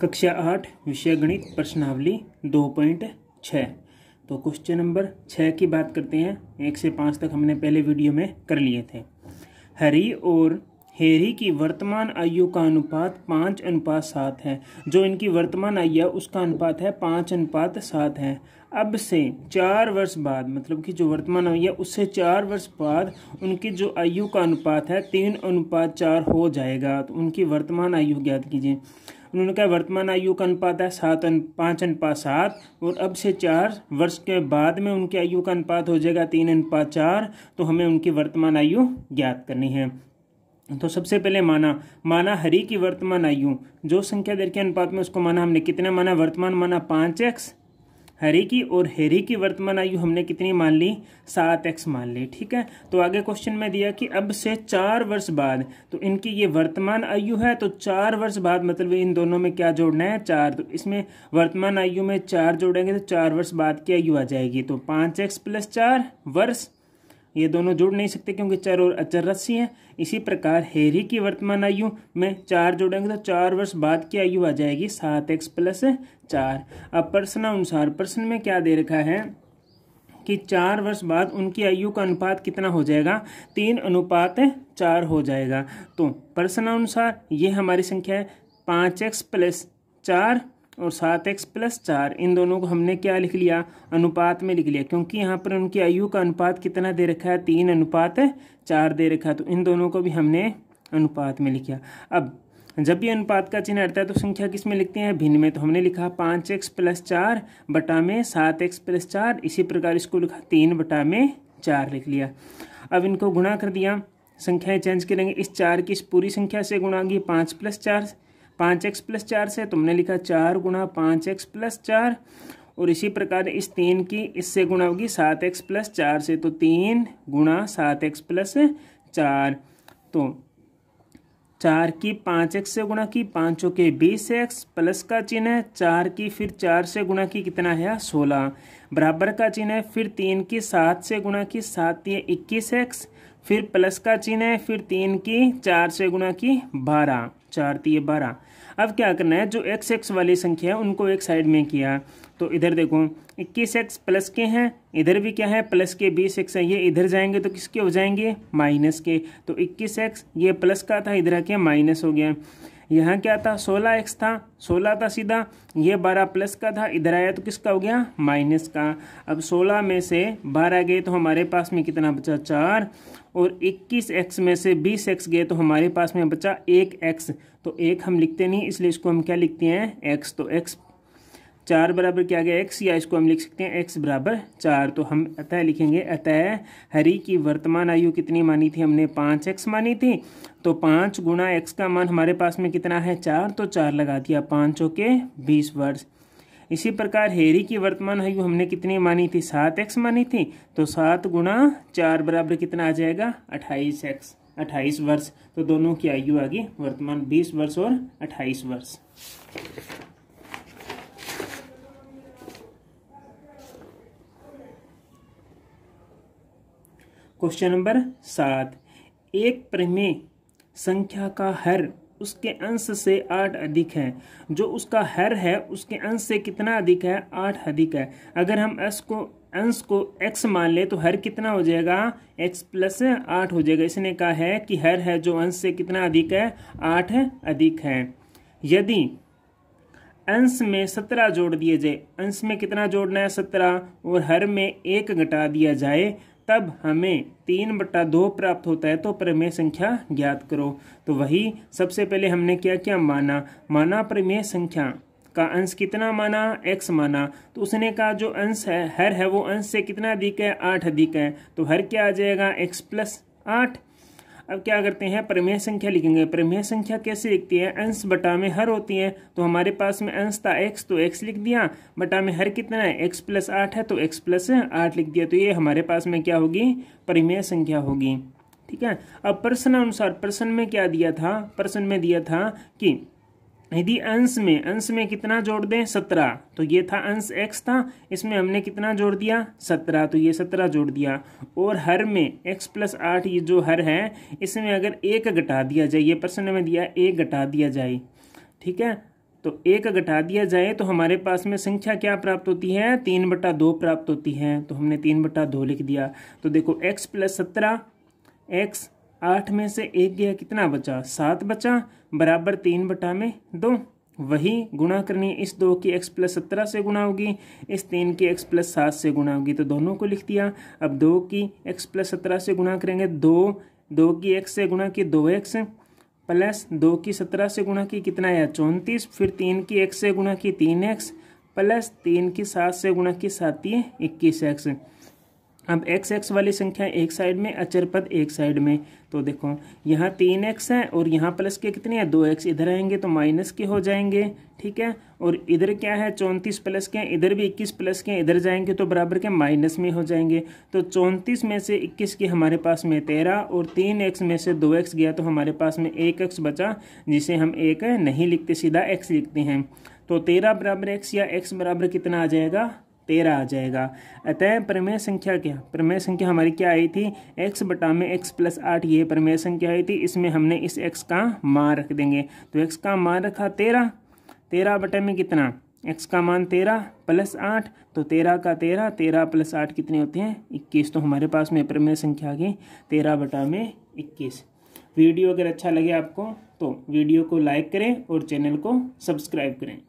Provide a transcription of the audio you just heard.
कक्षा आठ विषय गणित प्रश्नावली दो पॉइंट छः तो क्वेश्चन नंबर छः की बात करते हैं एक से पाँच तक हमने पहले वीडियो में कर लिए थे हरी और हेरी की वर्तमान आयु का अनुपात पाँच अनुपात सात है जो इनकी वर्तमान आयु है उसका अनुपात है पाँच अनुपात सात है अब से चार वर्ष बाद मतलब कि जो वर्तमान आयु है उससे चार वर्ष बाद उनकी जो आयु का अनुपात है तीन अनुपात चार हो जाएगा तो उनकी वर्तमान आयु ज्ञात कीजिए उन्होंने कहा वर्तमान आयु का अनुपात है सात अन पाँच अनुपात सात और अब से चार वर्ष के बाद में उनकी आयु का अनुपात हो जाएगा तीन अनुपात चार तो हमें उनकी वर्तमान आयु ज्ञात करनी है तो सबसे पहले माना माना हरी की वर्तमान आयु जो संख्या दर के अनुपात में उसको माना हमने कितना माना वर्तमान माना पाँच एक्स हरी की और हेरी की वर्तमान आयु हमने कितनी मान ली सात एक्स मान ली ठीक है तो आगे क्वेश्चन में दिया कि अब से चार वर्ष बाद तो इनकी ये वर्तमान आयु है तो चार वर्ष बाद मतलब इन दोनों में क्या जोड़ना है चार तो इसमें वर्तमान आयु में चार जोड़ेंगे तो चार वर्ष बाद की आयु आ जाएगी तो पाँच एक्स प्लस चार वर्ष ये दोनों जुड़ नहीं सकते क्योंकि चर और अचर रस्सी है इसी प्रकार हेरी की वर्तमान आयु में चार जोड़ेंगे तो चार वर्ष बाद की आयु आ जाएगी सात एक्स प्लस चार अब प्रश्न अनुसार प्रश्न में क्या दे रखा है कि चार वर्ष बाद उनकी आयु का अनुपात कितना हो जाएगा तीन अनुपात चार हो जाएगा तो प्रश्न अनुसार ये हमारी संख्या है पाँच एक्स प्लस चार और सात एक्स प्लस चार इन दोनों को हमने क्या लिख लिया अनुपात में लिख लिया क्योंकि यहाँ पर उनकी आयु का अनुपात कितना दे रखा है तीन अनुपात चार दे रखा है तो इन दोनों को भी हमने अनुपात में लिखा अब जब भी अनुपात का चिन्ह हटता है तो संख्या किस में लिखते हैं भिन्न में तो हमने लिखा पाँच एक्स प्लस चार बटा में सात एक्स प्लस चार इसी प्रकार इसको लिखा तीन बटा में चार लिख लिया अब इनको गुणा कर दिया संख्याएं चेंज करेंगे इस चार की इस पूरी संख्या से गुणा की पाँच प्लस चार पाँच एक्स प्लस चार से तुमने लिखा चार गुणा पाँच एक्स प्लस चार और इसी प्रकार इस तीन की इससे गुणा होगी सात एक्स प्लस चार से तो तीन गुणा सात एक्स प्लस चार तो चार की पाँच एक्स से गुणा की पाँचों के बीस एक्स प्लस का चिन्ह है चार की फिर चार से गुणा की कितना है सोलह बराबर का चिन्ह है फिर तीन की सात से गुणा की सात ये इक्कीस एक्स फिर प्लस का चिन्ह है फिर तीन की चार से गुणा की बारह चार तीय बारह अब क्या करना है जो एक्स एक्स वाली संख्या है उनको एक साइड में किया तो इधर देखो इक्कीस एक्स प्लस के हैं इधर भी क्या है प्लस के बीस एक्स है ये इधर जाएंगे तो किसके हो जाएंगे माइनस के तो इक्कीस एक्स ये प्लस का था इधर आके माइनस हो गया यहाँ क्या था सोलह एक्स था सोलह था सीधा ये बारह प्लस का था इधर आया तो किसका हो गया माइनस का अब सोलह में से बारह गए तो हमारे पास में कितना बचा चार और इक्कीस एक्स में से बीस एक्स गए तो हमारे पास में बचा एक एक्स तो एक हम लिखते नहीं इसलिए इसको हम क्या लिखते हैं एक्स तो एक्स चार बराबर क्या आ गया एक्स या इसको हम लिख सकते हैं एक्स बराबर चार तो हम अतः लिखेंगे अतः हरि की वर्तमान आयु कितनी मानी थी हमने पाँच एक्स मानी थी तो पाँच गुणा एक्स का मान हमारे पास में कितना है चार तो चार लगा दिया पाँचों के बीस वर्ष इसी प्रकार हेरी की वर्तमान आयु हमने कितनी मानी थी सात एक्स मानी थी तो सात गुणा चार बराबर कितना आ जाएगा अट्ठाईस एक्स अट्ठाईस वर्ष तो दोनों की आयु आ गई वर्तमान बीस वर्ष और अट्ठाईस वर्ष क्वेश्चन नंबर सात एक प्रमेय संख्या का हर उसके अंश से आठ अधिक है जो उसका हर है उसके अंश से कितना अधिक है आठ अधिक है अगर हम एस को अंश को एक्स मान ले तो हर कितना हो जाएगा एक्स प्लस आठ हो जाएगा इसने कहा है कि हर है जो अंश से कितना अधिक है आठ अधिक है यदि अंश में सत्रह जोड़ दिए जाए अंश में कितना जोड़ना है सत्रह और हर में एक घटा दिया जाए तब हमें तीन बटा दो प्राप्त होता है तो प्रमेय संख्या ज्ञात करो तो वही सबसे पहले हमने क्या क्या माना माना प्रमेय संख्या का अंश कितना माना एक्स माना तो उसने कहा जो अंश है हर है वो अंश से कितना अधिक है आठ अधिक है तो हर क्या आ जाएगा एक्स प्लस आठ अब क्या करते हैं प्रमेय संख्या लिखेंगे प्रमेय संख्या कैसे लिखती है अंश बटा में हर होती है तो हमारे पास में अंश था एक्स तो एक्स लिख दिया बटा में हर कितना है एक्स प्लस आठ है तो एक्स प्लस आठ लिख दिया तो ये हमारे पास में क्या होगी प्रमेय संख्या होगी ठीक है अब प्रश्न अनुसार प्रश्न में क्या दिया था प्रश्न में दिया था कि यदि अंश में अंश में कितना जोड़ दें सत्रह तो ये था अंश एक्स था इसमें हमने कितना जोड़ दिया सत्रह तो ये सत्रह जोड़ दिया और हर में एक्स प्लस आठ ये जो हर है इसमें अगर एक घटा दिया जाए ये प्रश्न में दिया एक घटा दिया जाए ठीक है तो एक घटा दिया जाए तो हमारे पास में संख्या क्या प्राप्त होती है तीन बटा दो प्राप्त होती है तो हमने तीन बटा दो लिख दिया तो देखो एक्स प्लस सत्रह एक्स आठ में से एक गया कितना बचा सात बचा बराबर तीन बटा में दो वही गुणा करनी इस दो की एक्स प्लस सत्रह से गुणा होगी इस तीन की एक्स प्लस सात से गुणा होगी तो दोनों को लिख दिया अब दो की एक्स प्लस सत्रह से गुणा करेंगे दो दो की एक्स से गुणा की दो एक्स प्लस दो की सत्रह से गुणा की कितना आया चौंतीस फिर तीन की एक्स से गुणा की तीन एक्स प्लस तीन की सात से गुणा की सात ये इक्कीस एक्स अब एक्स एक्स वाली संख्या एक साइड में अचर पद एक साइड में तो देखो यहाँ तीन एक्स है और यहाँ प्लस के कितने हैं दो एक्स इधर आएंगे तो माइनस के हो जाएंगे ठीक है और इधर क्या है चौंतीस प्लस के इधर भी इक्कीस प्लस के इधर जाएंगे तो बराबर के माइनस में हो जाएंगे तो चौंतीस में से इक्कीस के हमारे पास में तेरह और तीन एक्स में से दो एक्स गया तो हमारे पास में एक एक्स बचा जिसे हम एक नहीं लिखते सीधा एक्स लिखते हैं तो तेरह बराबर एक्स या एक्स बराबर कितना आ जाएगा तेरह आ जाएगा अतः प्रमेय संख्या क्या प्रमेय संख्या हमारी क्या आई थी एक्स बटा में एक्स प्लस आठ ये प्रमेय संख्या आई थी इसमें हमने इस एक्स का मान रख देंगे तो एक्स का मान रखा तेरह तेरह बटा में कितना एक्स का मान तेरह प्लस आठ तो तेरह का तेरह तेरह प्लस आठ कितने होते हैं इक्कीस तो हमारे पास में प्रमेय संख्या आ गई तेरह बटा में इक्कीस वीडियो अगर अच्छा लगे आपको तो वीडियो को लाइक करें और चैनल को सब्सक्राइब करें